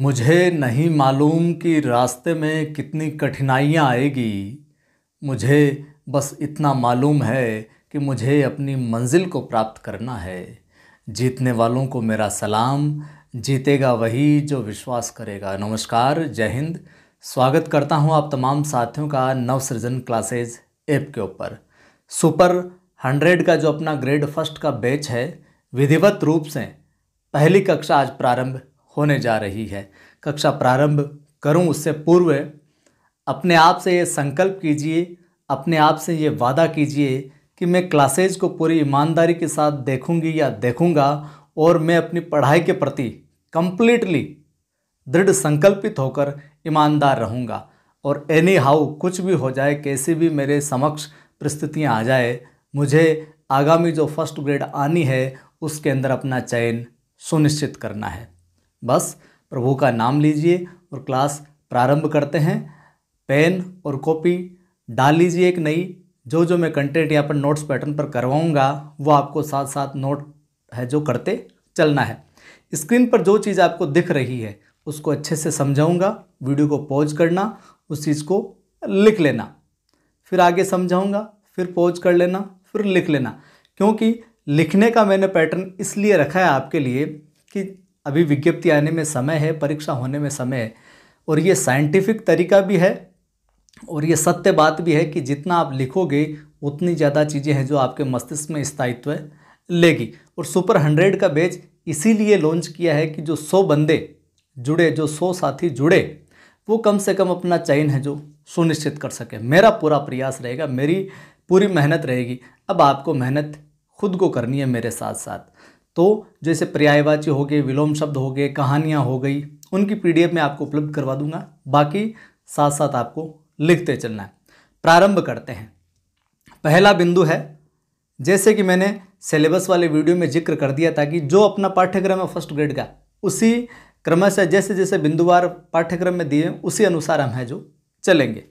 मुझे नहीं मालूम कि रास्ते में कितनी कठिनाइयाँ आएगी मुझे बस इतना मालूम है कि मुझे अपनी मंजिल को प्राप्त करना है जीतने वालों को मेरा सलाम जीतेगा वही जो विश्वास करेगा नमस्कार जय हिंद स्वागत करता हूँ आप तमाम साथियों का नवसृजन क्लासेज ऐप के ऊपर सुपर हंड्रेड का जो अपना ग्रेड फर्स्ट का बैच है विधिवत रूप से पहली कक्षा आज प्रारंभ होने जा रही है कक्षा प्रारंभ करूं उससे पूर्व अपने आप से ये संकल्प कीजिए अपने आप से ये वादा कीजिए कि मैं क्लासेज को पूरी ईमानदारी के साथ देखूंगी या देखूंगा और मैं अपनी पढ़ाई के प्रति कम्प्लीटली दृढ़ संकल्पित होकर ईमानदार रहूँगा और एनी हाउ कुछ भी हो जाए कैसे भी मेरे समक्ष परिस्थितियाँ आ जाए मुझे आगामी जो फर्स्ट ग्रेड आनी है उसके अंदर अपना चयन सुनिश्चित करना है बस प्रभु का नाम लीजिए और क्लास प्रारंभ करते हैं पेन और कॉपी डाल लीजिए एक नई जो जो मैं कंटेंट यहाँ पर नोट्स पैटर्न पर करवाऊँगा वो आपको साथ साथ नोट है जो करते चलना है स्क्रीन पर जो चीज़ आपको दिख रही है उसको अच्छे से समझाऊँगा वीडियो को पॉज करना उस चीज़ को लिख लेना फिर आगे समझाऊँगा फिर पॉज कर लेना फिर लिख लेना क्योंकि लिखने का मैंने पैटर्न इसलिए रखा है आपके लिए कि अभी विज्ञप्ति आने में समय है परीक्षा होने में समय है और ये साइंटिफिक तरीका भी है और ये सत्य बात भी है कि जितना आप लिखोगे उतनी ज़्यादा चीज़ें हैं जो आपके मस्तिष्क में स्थायित्व लेगी और सुपर हंड्रेड का बेच इसीलिए लॉन्च किया है कि जो सौ बंदे जुड़े जो सौ साथी जुड़े वो कम से कम अपना चयन है जो सुनिश्चित कर सके मेरा पूरा प्रयास रहेगा मेरी पूरी मेहनत रहेगी अब आपको मेहनत खुद को करनी है मेरे साथ साथ तो जैसे पर्यायवाची हो गए विलोम शब्द हो गए कहानियाँ हो गई उनकी पीडीएफ में आपको उपलब्ध करवा दूंगा बाकी साथ साथ आपको लिखते चलना है प्रारंभ करते हैं पहला बिंदु है जैसे कि मैंने सिलेबस वाले वीडियो में जिक्र कर दिया था कि जो अपना पाठ्यक्रम है फर्स्ट ग्रेड का उसी क्रम से जैसे जैसे बिंदुवार पाठ्यक्रम में दिए उसी अनुसार हम है जो चलेंगे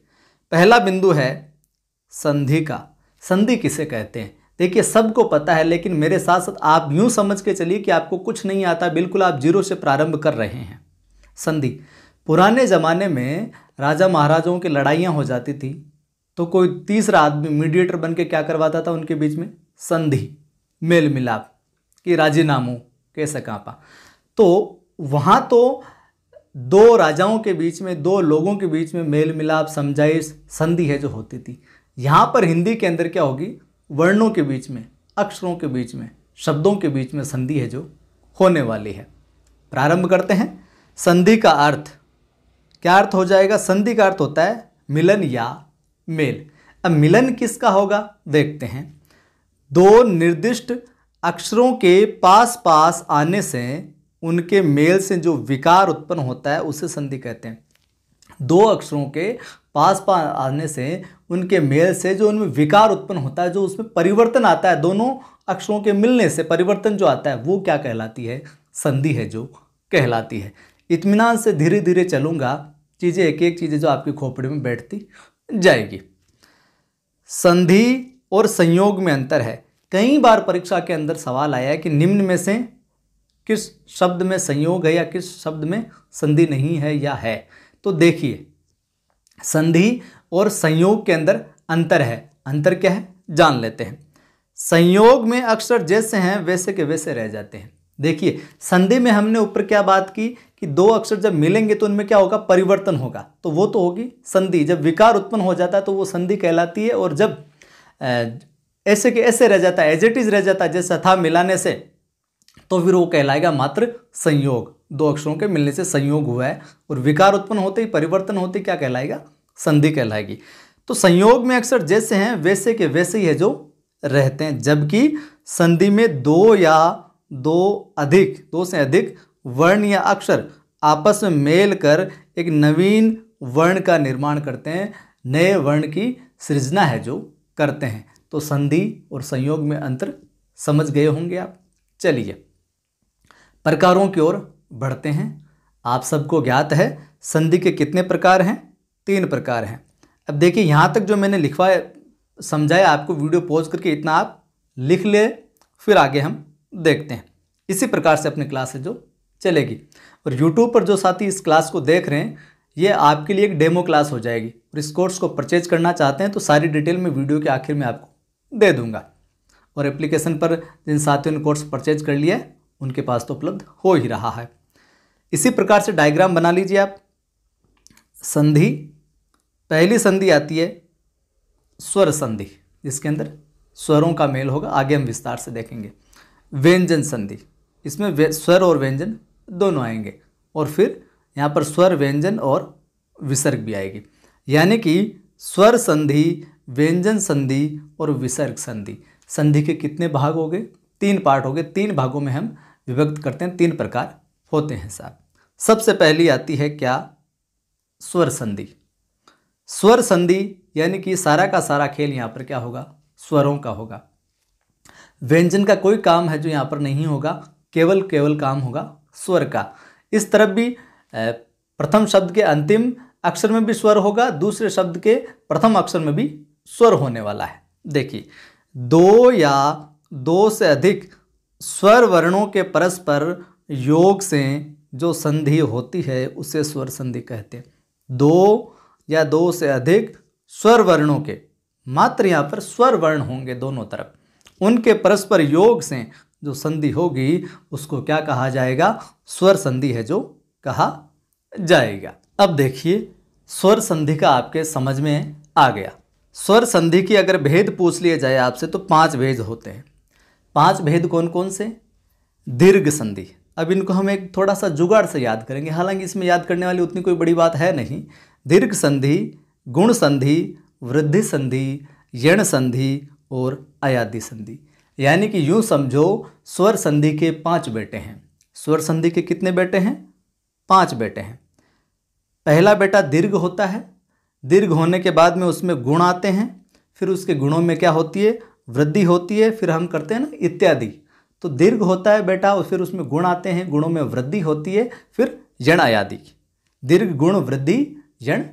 पहला बिंदु है संधि का संधि किसे कहते हैं देखिए सबको पता है लेकिन मेरे साथ साथ आप यूँ समझ के चलिए कि आपको कुछ नहीं आता बिल्कुल आप जीरो से प्रारंभ कर रहे हैं संधि पुराने ज़माने में राजा महाराजाओं की लड़ाइयाँ हो जाती थी तो कोई तीसरा आदमी मीडिएटर बन के क्या करवाता था उनके बीच में संधि मेल मिलाप कि राजीनामों कैसे कांपा तो वहाँ तो दो राजाओं के बीच में दो लोगों के बीच में मेल मिलाप समझाइश संधि है जो होती थी यहाँ पर हिंदी के अंदर क्या होगी वर्णों के बीच में अक्षरों के बीच में शब्दों के बीच में संधि है जो होने वाली है प्रारंभ करते हैं संधि का अर्थ क्या अर्थ हो जाएगा संधि का अर्थ होता है मिलन या मेल अब मिलन किसका होगा देखते हैं दो निर्दिष्ट अक्षरों के पास पास आने से उनके मेल से जो विकार उत्पन्न होता है उसे संधि कहते हैं दो अक्षरों के पास पा आने से उनके मेल से जो उनमें विकार उत्पन्न होता है जो उसमें परिवर्तन आता है दोनों अक्षरों के मिलने से परिवर्तन जो आता है वो क्या कहलाती है संधि है जो कहलाती है इतमान से धीरे धीरे चलूंगा चीज़ें एक एक चीज़ें जो आपकी खोपड़ी में बैठती जाएगी संधि और संयोग में अंतर है कई बार परीक्षा के अंदर सवाल आया है कि निम्न में से किस शब्द में संयोग है या किस शब्द में संधि नहीं है या है तो देखिए संधि और संयोग के अंदर अंतर है अंतर क्या है जान लेते हैं संयोग में अक्षर जैसे हैं वैसे के वैसे रह जाते हैं देखिए संधि में हमने ऊपर क्या बात की कि दो अक्षर जब मिलेंगे तो उनमें क्या होगा परिवर्तन होगा तो वो तो होगी संधि जब विकार उत्पन्न हो जाता है तो वो संधि कहलाती है और जब ऐसे के ऐसे रह जाता है एज इट इज़ रह जाता है जैसा था मिलाने से तो फिर वो कहलाएगा मात्र संयोग दो अक्षरों के मिलने से संयोग हुआ है और विकार उत्पन्न होते ही परिवर्तन होते क्या कहलाएगा संधि कहलाएगी तो संयोग में अक्षर जैसे हैं वैसे के वैसे ही है जो रहते हैं जबकि संधि में दो या दो अधिक दो से अधिक वर्ण या अक्षर आपस में मेल कर एक नवीन वर्ण का निर्माण करते हैं नए वर्ण की सृजना है जो करते हैं तो संधि और संयोग में अंतर समझ गए होंगे आप चलिए प्रकारों की ओर बढ़ते हैं आप सबको ज्ञात है संधि के कितने प्रकार हैं तीन प्रकार हैं अब देखिए यहाँ तक जो मैंने लिखवा समझाया आपको वीडियो पॉज करके इतना आप लिख ले फिर आगे हम देखते हैं इसी प्रकार से अपनी क्लास है जो चलेगी और यूट्यूब पर जो साथी इस क्लास को देख रहे हैं ये आपके लिए एक डेमो क्लास हो जाएगी और इस कोर्स को परचेज करना चाहते हैं तो सारी डिटेल मैं वीडियो के आखिर में आपको दे दूंगा और एप्लीकेशन पर जिन साथियों ने कोर्स परचेज कर लिया उनके पास तो उपलब्ध हो ही रहा है इसी प्रकार से डायग्राम बना लीजिए आप संधि पहली संधि आती है स्वर संधि जिसके अंदर स्वरों का मेल होगा आगे हम विस्तार से देखेंगे व्यंजन संधि इसमें स्वर और व्यंजन दोनों आएंगे और फिर यहाँ पर स्वर व्यंजन और विसर्ग भी आएगी यानी कि स्वर संधि व्यंजन संधि और विसर्ग संधि संधि के कितने भाग हो गए तीन पार्ट हो गए तीन भागों में हम विभक्त करते हैं तीन प्रकार होते हैं साहब सबसे पहली आती है क्या स्वर संधि स्वर संधि यानी कि सारा का सारा खेल यहाँ पर क्या होगा स्वरों का होगा व्यंजन का कोई काम है जो यहाँ पर नहीं होगा केवल केवल काम होगा स्वर का इस तरफ भी प्रथम शब्द के अंतिम अक्षर में भी स्वर होगा दूसरे शब्द के प्रथम अक्षर में भी स्वर होने वाला है देखिए दो या दो से अधिक स्वर वर्णों के परस्पर योग से जो संधि होती है उसे स्वर संधि कहते हैं दो या दो से अधिक स्वर वर्णों के मात्र यहाँ पर स्वर वर्ण होंगे दोनों तरफ उनके परस्पर योग से जो संधि होगी उसको क्या कहा जाएगा स्वर संधि है जो कहा जाएगा अब देखिए स्वर संधि का आपके समझ में आ गया स्वर संधि की अगर भेद पूछ लिए जाए आपसे तो पांच भेद होते हैं पांच भेद कौन कौन से दीर्घ संधि अब इनको हम एक थोड़ा सा जुगाड़ से याद करेंगे हालांकि इसमें याद करने वाली उतनी कोई बड़ी बात है नहीं दीर्घ संधि गुण संधि वृद्धि संधि यण संधि और अयादि संधि यानी कि यूं समझो स्वर संधि के पांच बेटे हैं स्वर संधि के कितने बेटे हैं पांच बेटे हैं पहला बेटा दीर्घ होता है दीर्घ होने के बाद में उसमें गुण आते हैं फिर उसके गुणों में क्या होती है वृद्धि होती है फिर हम करते हैं ना इत्यादि तो दीर्घ होता है बेटा और फिर उसमें गुण आते हैं गुणों में वृद्धि होती है फिर जण आयादि दीर्घ गुण वृद्धि जण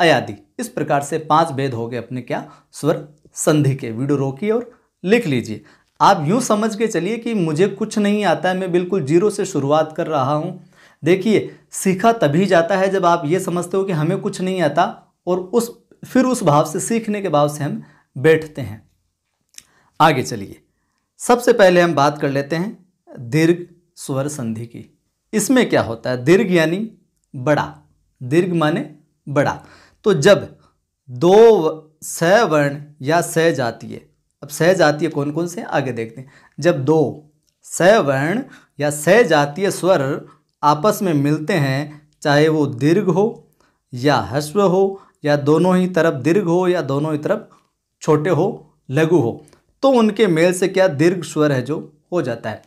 अयादि इस प्रकार से पांच भेद हो गए अपने क्या स्वर संधि के वीडियो रोकिए और लिख लीजिए आप यूं समझ के चलिए कि मुझे कुछ नहीं आता है मैं बिल्कुल जीरो से शुरुआत कर रहा हूँ देखिए सीखा तभी जाता है जब आप ये समझते हो कि हमें कुछ नहीं आता और उस फिर उस भाव से सीखने के भाव से हम बैठते हैं आगे चलिए सबसे पहले हम बात कर लेते हैं दीर्घ स्वर संधि की इसमें क्या होता है दीर्घ यानी बड़ा दीर्घ माने बड़ा तो जब दो स वर्ण या स जातीय अब स जातीय कौन कौन से आगे देखते हैं जब दो स वर्ण या स जातीय स्वर आपस में मिलते हैं चाहे वो दीर्घ हो या हस्व हो या दोनों ही तरफ दीर्घ हो या दोनों ही तरफ छोटे हो लघु हो तो उनके मेल से क्या दीर्घ स्वर है जो हो जाता है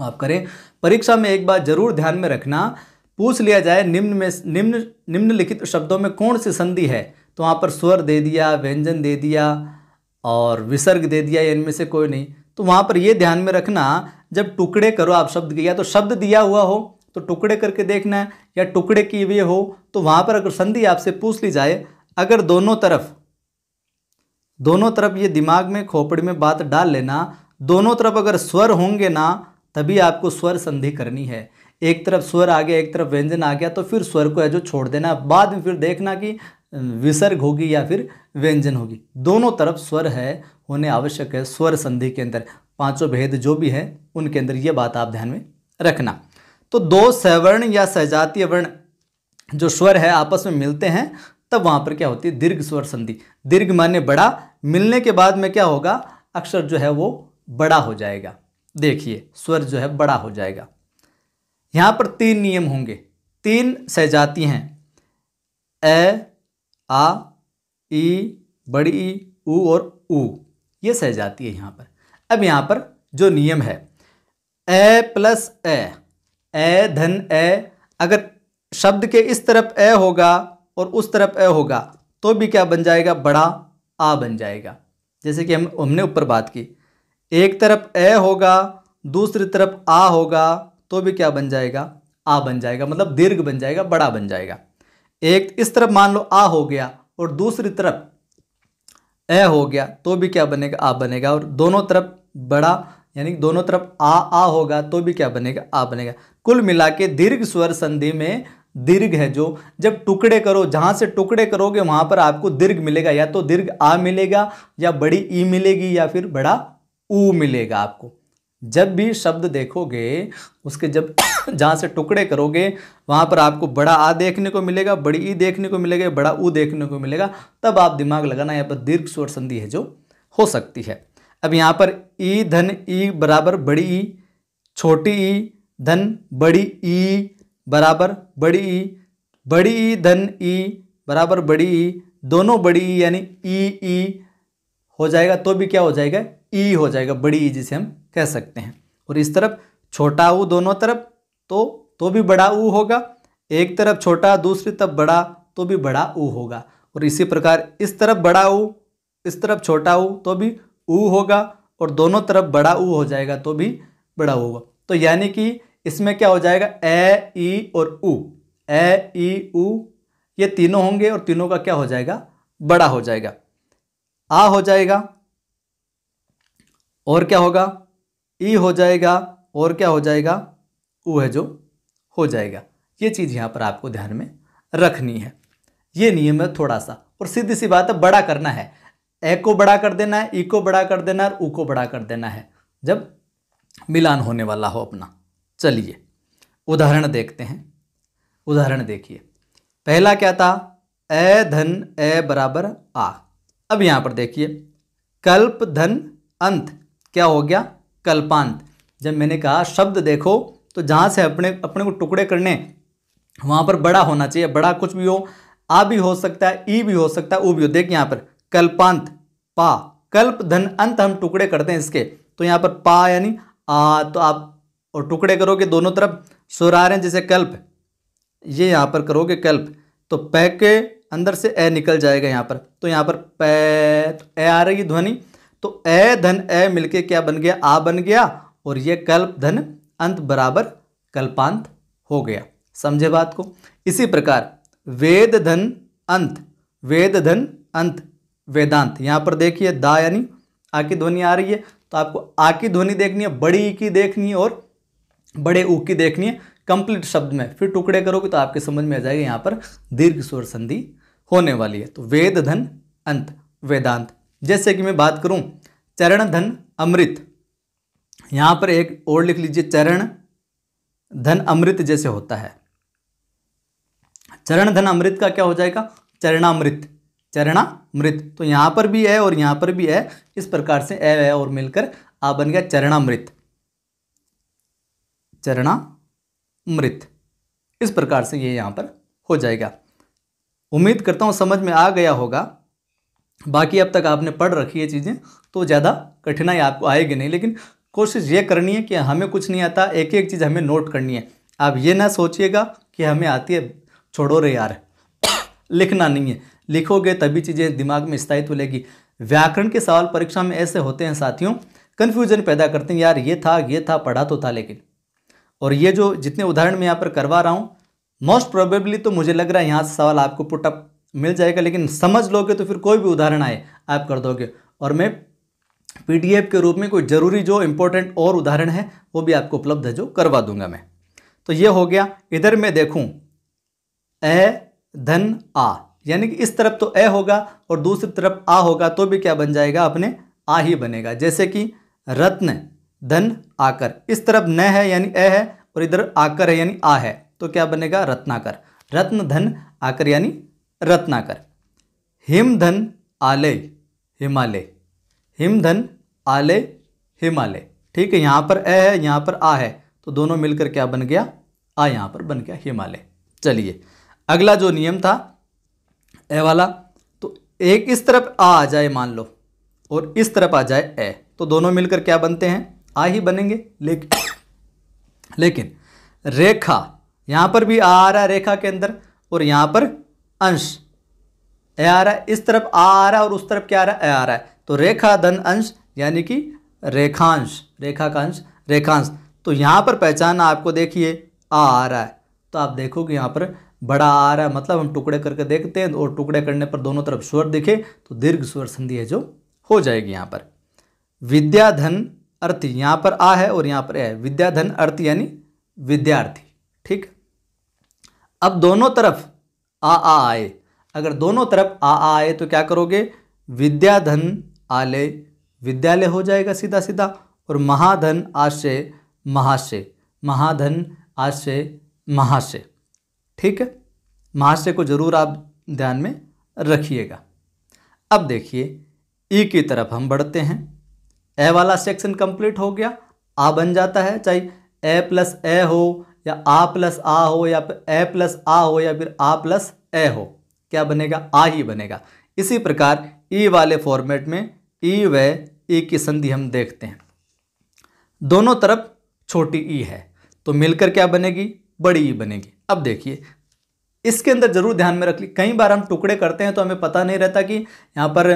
माफ करें परीक्षा में एक बात जरूर ध्यान में रखना पूछ लिया जाए निम्न में निम्न निम्नलिखित शब्दों में कौन सी संधि है तो वहाँ पर स्वर दे दिया व्यंजन दे दिया और विसर्ग दे दिया इनमें से कोई नहीं तो वहाँ पर यह ध्यान में रखना जब टुकड़े करो आप शब्द किया तो शब्द दिया हुआ हो तो टुकड़े करके देखना है या टुकड़े किए हुए हो तो वहाँ पर अगर संधि आपसे पूछ ली जाए अगर दोनों तरफ दोनों तरफ ये दिमाग में खोपड़ी में बात डाल लेना दोनों तरफ अगर स्वर होंगे ना तभी आपको स्वर संधि करनी है एक तरफ स्वर आ गया एक तरफ व्यंजन आ गया तो फिर स्वर को है जो छोड़ देना बाद में फिर देखना कि विसर्ग होगी या फिर व्यंजन होगी दोनों तरफ स्वर है होने आवश्यक है स्वर संधि के अंदर पांचों भेद जो भी हैं उनके अंदर ये बात आप ध्यान में रखना तो दो सवर्ण या सहजातीय वर्ण जो स्वर है आपस में मिलते हैं तब वहां पर क्या होती है दीर्घ स्वर संधि दीर्घ माने बड़ा मिलने के बाद में क्या होगा अक्षर जो है वो बड़ा हो जाएगा देखिए स्वर जो है बड़ा हो जाएगा यहां पर तीन नियम होंगे तीन सहजाती हैं ए आ ई बड़ी ई ऊ और ऊ ये सहजाती है यहां पर अब यहां पर जो नियम है ए प्लस ए ए धन ए अगर शब्द के इस तरफ ए होगा और उस तरफ ए होगा तो भी क्या बन जाएगा बड़ा आ बन जाएगा जैसे कि हम हमने ऊपर बात की एक तरफ ए होगा दूसरी तरफ आ होगा तो भी क्या बन जाएगा आ बन जाएगा मतलब दीर्घ बन जाएगा बड़ा बन जाएगा एक इस तरफ मान लो आ हो गया और दूसरी तरफ ए हो गया तो भी क्या बनेगा आ बनेगा और दोनों तरफ बड़ा यानी दोनों तरफ आ आ होगा तो भी क्या बनेगा आ बनेगा कुल मिला के दीर्घ स्वर संधि में दीर्घ है जो जब टुकड़े करो जहाँ से टुकड़े करोगे वहाँ पर आपको दीर्घ मिलेगा या तो दीर्घ आ मिलेगा या बड़ी ई मिलेगी या फिर बड़ा ऊ मिलेगा आपको जब भी शब्द देखोगे उसके जब जहाँ से टुकड़े करोगे वहाँ पर आपको बड़ा आ देखने को मिलेगा बड़ी ई देखने को मिलेगा बड़ा ऊ देखने को मिलेगा तब आप दिमाग लगाना यहाँ पर दीर्घ स्वर संधि है जो हो सकती है अब यहाँ पर ई धन ई बराबर बड़ी ई छोटी ई धन बड़ी ई बराबर बड़ी ई बड़ी ई धन ई बराबर बड़ी ई दोनों बड़ी ई यानी ई ई हो जाएगा तो भी क्या हो जाएगा ई हो जाएगा बड़ी ई जिसे हम कह सकते हैं और इस तरफ छोटा ऊ दोनों तरफ तो तो भी बड़ा ऊ होगा एक तरफ छोटा दूसरी तरफ बड़ा तो भी बड़ा ऊ होगा और इसी प्रकार इस तरफ बड़ा ऊ इस तरफ छोटा ऊ तो भी ऊ होगा और दोनों तरफ बड़ा ऊ हो जाएगा तो भी बड़ा होगा तो यानी कि इसमें क्या हो जाएगा ए ई और ऊ ए ई उ ये तीनों होंगे और तीनों का क्या हो जाएगा बड़ा हो जाएगा आ हो जाएगा और क्या होगा ई हो जाएगा और क्या हो जाएगा ऊ है जो हो जाएगा ये चीज़ यहां पर आपको ध्यान में रखनी है ये नियम है थोड़ा सा और सीधी सी बात है बड़ा करना है ए को बड़ा कर देना है ई को बड़ा कर देना है और ऊ को बड़ा कर देना है जब मिलान होने वाला हो अपना चलिए उदाहरण देखते हैं उदाहरण देखिए पहला क्या था ए धन ए बराबर आ अब यहां पर देखिए कल्प धन अंत क्या हो गया कल्पांत जब मैंने कहा शब्द देखो तो जहां से अपने अपने को टुकड़े करने वहां पर बड़ा होना चाहिए बड़ा कुछ भी हो आ भी हो सकता है ई भी हो सकता है ऊ भी हो देखिए यहां पर कल्पांत पा कल्प धन अंत हम टुकड़े करते हैं इसके तो यहां पर पा यानी आ तो आप और टुकड़े करोगे दोनों तरफ हैं जैसे कल्प ये यहाँ पर करोगे कल्प तो पै के अंदर से ए निकल जाएगा यहाँ पर तो यहाँ पर पै ए आ रही ध्वनि तो ए धन ए मिलके क्या बन गया आ बन गया और ये कल्प धन अंत बराबर कल्पांत हो गया समझे बात को इसी प्रकार वेद धन अंत वेद धन अंत वेदांत यहाँ पर देखिए दा यानी आ की ध्वनि आ रही है तो आपको आ की ध्वनि देखनी है बड़ी की देखनी है और बड़े ऊ की देखनी है कंप्लीट शब्द में फिर टुकड़े करोगे तो आपके समझ में आ जाएगा यहाँ पर दीर्घ स्वर संधि होने वाली है तो वेद धन अंत वेदांत जैसे कि मैं बात करूं चरण धन अमृत यहां पर एक और लिख लीजिए चरण धन अमृत जैसे होता है चरण धन अमृत का क्या हो जाएगा चरणामृत चरणामृत तो यहां पर भी है और यहां पर भी है इस प्रकार से ए और मिलकर आ बन गया चरणामृत चरणा मृत इस प्रकार से ये यहाँ पर हो जाएगा उम्मीद करता हूँ समझ में आ गया होगा बाकी अब तक आपने पढ़ रखी है चीज़ें तो ज़्यादा कठिनाई आपको आएगी नहीं लेकिन कोशिश ये करनी है कि हमें कुछ नहीं आता एक एक चीज़ हमें नोट करनी है आप ये ना सोचिएगा कि हमें आती है छोड़ो रे यार लिखना नहीं है लिखोगे तभी चीज़ें दिमाग में स्थायित्व लेगी व्याकरण के सवाल परीक्षा में ऐसे होते हैं साथियों कन्फ्यूजन पैदा करते हैं यार ये था ये था पढ़ा तो था लेकिन और ये जो जितने उदाहरण मैं यहाँ पर करवा रहा हूँ मोस्ट प्रोबेबली तो मुझे लग रहा है यहाँ से सवाल आपको पुटअप मिल जाएगा लेकिन समझ लोगे तो फिर कोई भी उदाहरण आए आप कर दोगे और मैं पीडीएफ के रूप में कोई ज़रूरी जो इम्पोर्टेंट और उदाहरण है वो भी आपको उपलब्ध है जो करवा दूंगा मैं तो ये हो गया इधर मैं देखूँ ए धन आ यानी कि इस तरफ तो ए होगा और दूसरी तरफ आ होगा तो भी क्या बन जाएगा अपने आ ही बनेगा जैसे कि रत्न धन आकर इस तरफ न है यानी ए है और इधर आकर है यानी आ है तो क्या बनेगा रत्नाकर रत्न धन आकर यानी रत्नाकर हिम धन आलय हिमालय हिम धन आलय हिमालय ठीक है यहां पर ए है यहां पर आ है तो दोनों मिलकर क्या बन गया आ यहां पर बन गया हिमालय चलिए अगला जो नियम था ए वाला तो एक इस तरफ आ आ जाए मान लो और इस तरफ आ जाए ए तो दोनों मिलकर क्या बनते हैं आ ही बनेंगे लेकिन लेकिन रेखा यहां पर भी आ रहा है रेखा के अंदर और यहां पर अंश ए आ रहा है इस तरफ आ आ रहा है और उस तरफ क्या आ रहा है ए आ रहा है तो रेखा धन अंश यानी कि रेखांश रेखा का अंश रेखांश तो यहां पर पहचान आपको देखिए आ आ रहा है तो आप देखोगे यहां पर बड़ा आ रहा है मतलब हम टुकड़े करके देखते हैं और टुकड़े करने पर दोनों तरफ स्वर दिखे तो दीर्घ स्वर संधि है जो हो जाएगी यहां पर विद्याधन अर्थ यहां पर आ है और यहां पर है विद्याधन अर्थ यानी विद्यार्थी ठीक अब दोनों तरफ आ आ आए अगर दोनों तरफ आ आ आए तो क्या करोगे विद्याधन आलय विद्यालय हो जाएगा सीधा सीधा और महाधन आशय महाशय महाधन आशय महाशय ठीक है महाशय को जरूर आप ध्यान में रखिएगा अब देखिए ई की तरफ हम बढ़ते हैं ए वाला सेक्शन कंप्लीट हो गया आ बन जाता है चाहे ए प्लस ए हो या आ प्लस आ हो या फिर ए प्लस आ हो या फिर आ प्लस ए हो क्या बनेगा आ ही बनेगा इसी प्रकार ई e वाले फॉर्मेट में ई e व ई e की संधि हम देखते हैं दोनों तरफ छोटी ई है तो मिलकर क्या बनेगी बड़ी ई बनेगी अब देखिए इसके अंदर जरूर ध्यान में रख ली कई बार हम टुकड़े करते हैं तो हमें पता नहीं रहता कि यहाँ पर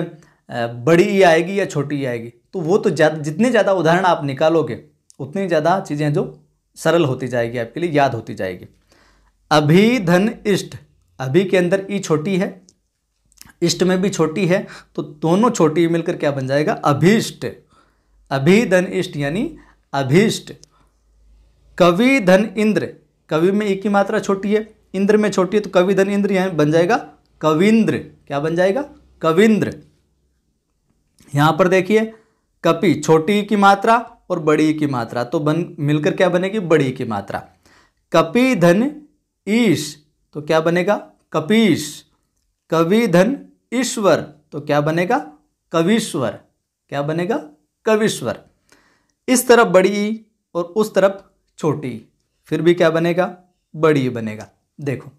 बड़ी ई आएगी या छोटी ई आएगी तो वो तो ज्यादा जितने ज़्यादा उदाहरण आप निकालोगे उतनी ज़्यादा चीज़ें जो सरल होती जाएगी आपके लिए याद होती जाएगी अभी धन इष्ट अभी के अंदर ई छोटी है इष्ट में भी छोटी है तो दोनों छोटी मिलकर क्या बन जाएगा अभीष्ट अभी धन इष्ट यानी अभीष्ट कवि धन इंद्र कवि में एक ही मात्रा छोटी है इंद्र में छोटी है तो कवि धन इंद्र यानी बन जाएगा कविंद्र क्या बन जाएगा कविंद्र यहां पर देखिए कपी छोटी की मात्रा और बड़ी की मात्रा तो बन मिलकर क्या बनेगी बड़ी की मात्रा कपी धन ईश तो क्या बनेगा कपीश कवि धन ईश्वर तो क्या बनेगा कविश्वर क्या बनेगा कविश्वर इस तरफ बड़ी और उस तरफ छोटी फिर भी क्या बनेगा बड़ी बनेगा देखो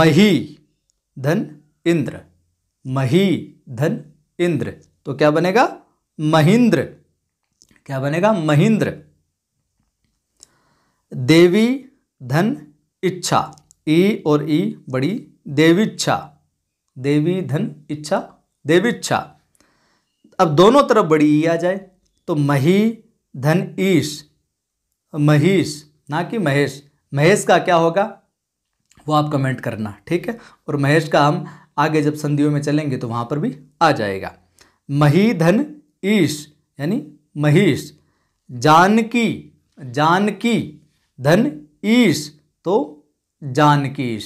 मही धन इंद्र मही धन इंद्र तो क्या बनेगा महिंद्र क्या बनेगा महेंद्र देवी धन इच्छा ई और ई बड़ी देवी इच्छा देवी धन इच्छा देवी इच्छा अब दोनों तरफ बड़ी ई आ जाए तो मही धन ईश महेश ना कि महेश महेश का क्या होगा वो आप कमेंट करना ठीक है और महेश का हम आगे जब संधियों में चलेंगे तो वहां पर भी आ जाएगा महीधन ईश यानी महेश जानकी जानकी धन ईश तो जानकीश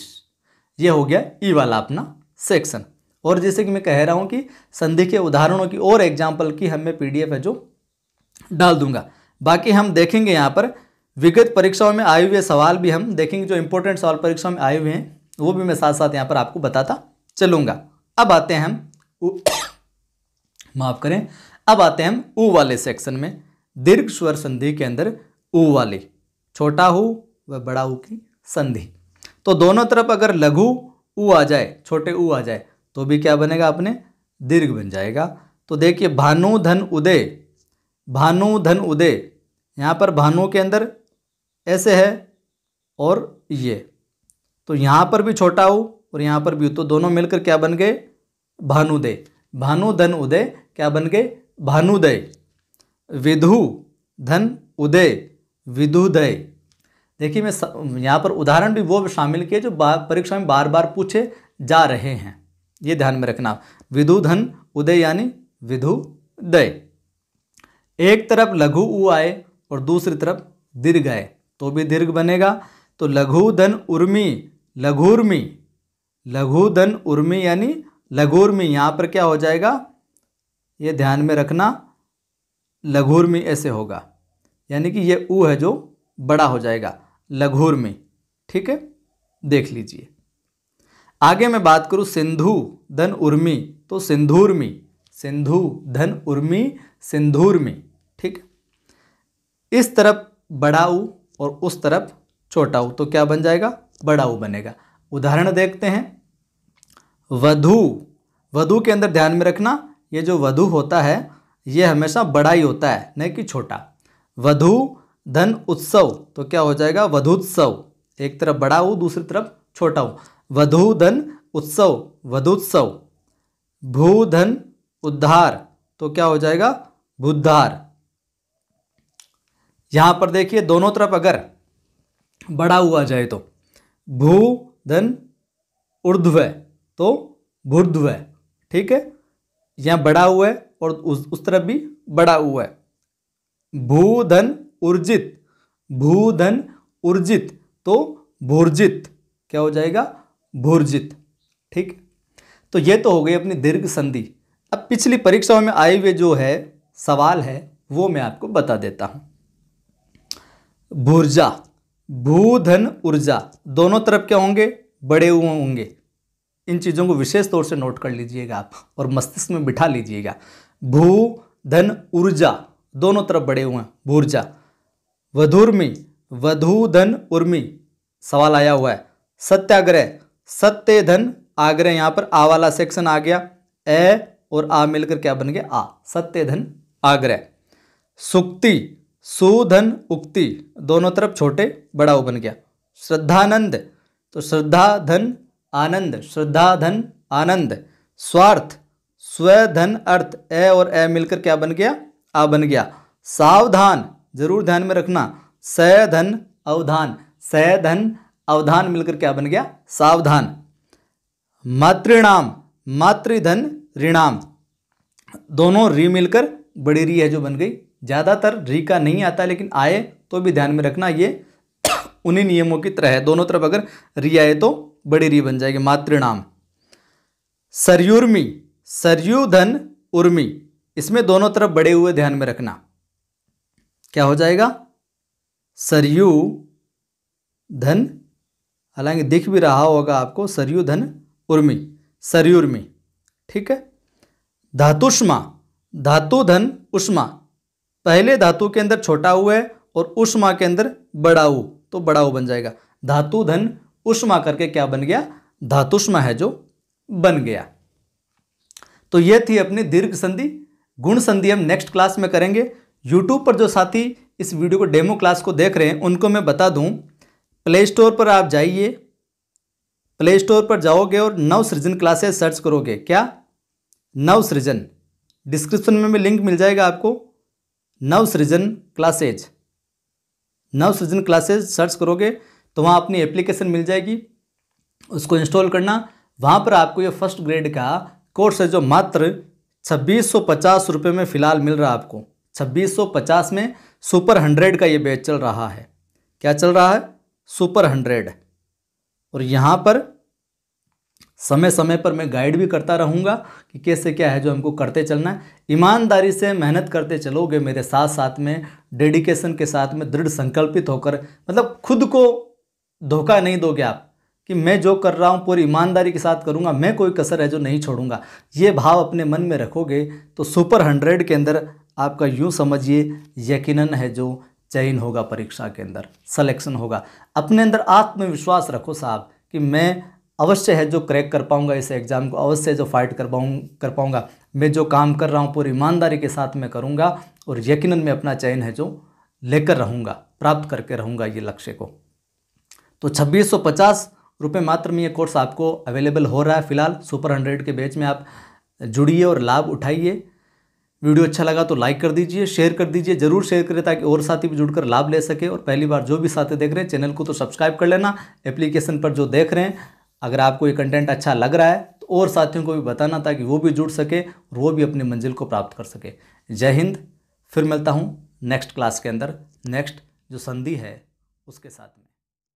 ये हो गया ई वाला अपना सेक्शन और जैसे कि मैं कह रहा हूँ कि संधि के उदाहरणों की और एग्जाम्पल की हमें पीडीएफ है जो डाल दूंगा बाकी हम देखेंगे यहाँ पर विगत परीक्षाओं में आए हुए सवाल भी हम देखेंगे जो इंपॉर्टेंट सवाल परीक्षाओं में आए हुए हैं वो भी मैं साथ साथ यहाँ पर आपको बताता चलूँगा अब आते हैं हम माफ़ करें अब आते हैं हम ऊ वाले सेक्शन में दीर्घ स्वर संधि के अंदर ऊ वाली छोटा हु व बड़ा ऊ की संधि तो दोनों तरफ अगर लघु ऊ आ जाए छोटे ऊ आ जाए तो भी क्या बनेगा आपने दीर्घ बन जाएगा तो देखिए भानु धन उदय भानु धन उदय यहाँ पर भानु के अंदर ऐसे है और ये तो यहाँ पर भी छोटा हो और यहाँ पर भी तो दोनों मिलकर क्या बन गए भानुदय भानु धन उदय क्या बन गए भानुदय विधु धन उदय विधुदय देखिए मैं यहाँ पर उदाहरण भी वो शामिल किए जो परीक्षा में बार बार पूछे जा रहे हैं ये ध्यान में रखना विधु धन उदय यानी विधु दय एक तरफ लघु उ आए और दूसरी तरफ दीर्घ आए तो भी दीर्घ बनेगा तो लघु धन उर्मी लघुर्मी लघु धन उर्मी यानी लघुर्मी यहाँ पर क्या हो जाएगा ये ध्यान में रखना लघुर्मी ऐसे होगा यानी कि ये ऊ है जो बड़ा हो जाएगा लघुर्मी ठीक है देख लीजिए आगे मैं बात करूँ सिंधु धन उर्मी तो सिंधूर्मी सिंधु धन उर्मी सिंधूर्मी ठीक इस तरफ बड़ा ऊ और उस तरफ छोटा ऊ तो क्या बन जाएगा बड़ा ऊ बनेगा उदाहरण देखते हैं वधु वधु के अंदर ध्यान में रखना ये जो वधु होता है ये हमेशा बड़ा ही होता है न कि छोटा वधु धन उत्सव तो क्या हो जाएगा वधुत्सव एक तरफ बड़ा हो दूसरी तरफ छोटा हो वधु धन उत्सव वधुत्सव भू धन उद्धार तो क्या हो जाएगा बुद्धार यहां पर देखिए दोनों तरफ अगर बड़ा हुआ जाए तो भू धन उर्ध्व तो भूर्ध्व ठीक है यहां बड़ा हुआ है और उस उस तरफ भी बड़ा हुआ है भूधन ऊर्जित भूधन ऊर्जित तो भूर्जित क्या हो जाएगा भूर्जित ठीक तो ये तो हो गई अपनी दीर्घ संधि अब पिछली परीक्षाओं में आए हुए जो है सवाल है वो मैं आपको बता देता हूं भूर्जा भूधन ऊर्जा दोनों तरफ क्या होंगे बड़े हुए होंगे इन चीज़ों को विशेष तौर से नोट कर लीजिएगा आप और मस्तिष्क में बिठा लीजिएगा भू धन ऊर्जा दोनों तरफ बड़े हुए हैं भूर्जा वधूर्मी वधु धन उर्मी सवाल आया हुआ है सत्याग्रह सत्य धन आग्रह यहाँ पर आ वाला सेक्शन आ गया ए और आ मिलकर क्या बन गया आ सत्य धन आग्रह सुक्ति सुधन उक्ति दोनों तरफ छोटे बड़ा बन गया श्रद्धानंद तो श्रद्धा धन आनंद श्रद्धा धन आनंद स्वार्थ स्वधन अर्थ ए और ए मिलकर क्या बन गया आ बन गया सावधान जरूर ध्यान में रखना धन अवधान धन अवधान मिलकर क्या बन गया सावधान मातृणाम मातृधन ऋणाम दोनों री मिलकर बड़ी री है जो बन गई ज़्यादातर री का नहीं आता लेकिन आए तो भी ध्यान में रखना ये उन्हीं नियमों की तरह है दोनों तरफ अगर री आए तो बड़ी री बन जाएगी नाम सरयुर्मी सरयुधन उर्मी इसमें दोनों तरफ बड़े हुए ध्यान में रखना क्या हो जाएगा सरयू धन हालांकि दिख भी रहा होगा आपको सरयू धन उर्मी सरयुर्मी ठीक है धातुष्मा धातु धन उष्मा पहले धातु के अंदर छोटा हुआ है और उष्मा के अंदर बड़ाऊ तो बड़ाऊ बन जाएगा धातु धन उष्मा करके क्या बन गया धातुष्मा है जो बन गया तो यह थी अपनी दीर्घ संधि गुण संधि हम नेक्स्ट क्लास में करेंगे यूट्यूब पर जो साथी इस वीडियो को डेमो क्लास को देख रहे हैं उनको मैं बता दूं प्ले स्टोर पर आप जाइए प्ले स्टोर पर जाओगे और नव सृजन क्लासेस सर्च करोगे क्या नव सृजन डिस्क्रिप्शन में भी लिंक मिल जाएगा आपको नव सृजन क्लासेज नव सृजन क्लासेज सर्च करोगे तो वहाँ अपनी एप्लीकेशन मिल जाएगी उसको इंस्टॉल करना वहाँ पर आपको ये फर्स्ट ग्रेड का कोर्स है जो मात्र छब्बीस सौ पचास रुपये में फ़िलहाल मिल रहा है आपको छब्बीस सौ पचास में सुपर हंड्रेड का ये बैच चल रहा है क्या चल रहा है सुपर हंड्रेड और यहाँ पर समय समय पर मैं गाइड भी करता रहूँगा कि कैसे क्या है जो हमको करते चलना है ईमानदारी से मेहनत करते चलोगे मेरे साथ साथ में डेडिकेशन के साथ में दृढ़ संकल्पित होकर मतलब खुद को धोखा नहीं दोगे आप कि मैं जो कर रहा हूँ पूरी ईमानदारी के साथ करूँगा मैं कोई कसर है जो नहीं छोड़ूंगा ये भाव अपने मन में रखोगे तो सुपर हंड्रेड के अंदर आपका यूँ समझिए यकीनन है जो चयन होगा परीक्षा के अंदर सलेक्शन होगा अपने अंदर आत्मविश्वास रखो साहब कि मैं अवश्य है जो क्रैक कर पाऊँगा इस एग्ज़ाम को अवश्य जो फाइट कर पाऊँ कर पाऊँगा मैं जो काम कर रहा हूँ पूरी ईमानदारी के साथ मैं करूँगा और यकीनन मैं अपना चयन है जो लेकर रहूँगा प्राप्त करके रहूँगा ये लक्ष्य को तो छब्बीस सौ पचास रुपये मात्र में ये कोर्स आपको अवेलेबल हो रहा है फिलहाल सुपर हंड्रेड के बेच में आप जुड़िए और लाभ उठाइए वीडियो अच्छा लगा तो लाइक कर दीजिए शेयर कर दीजिए जरूर शेयर करें ताकि और साथी भी जुड़कर लाभ ले सके और पहली बार जो भी साथी देख रहे हैं चैनल को तो सब्सक्राइब कर लेना एप्लीकेशन पर जो देख रहे हैं अगर आपको ये कंटेंट अच्छा लग रहा है तो और साथियों को भी बताना ताकि वो भी जुड़ सके और वो भी अपनी मंजिल को प्राप्त कर सके जय हिंद फिर मिलता हूँ नेक्स्ट क्लास के अंदर नेक्स्ट जो संधि है उसके साथ में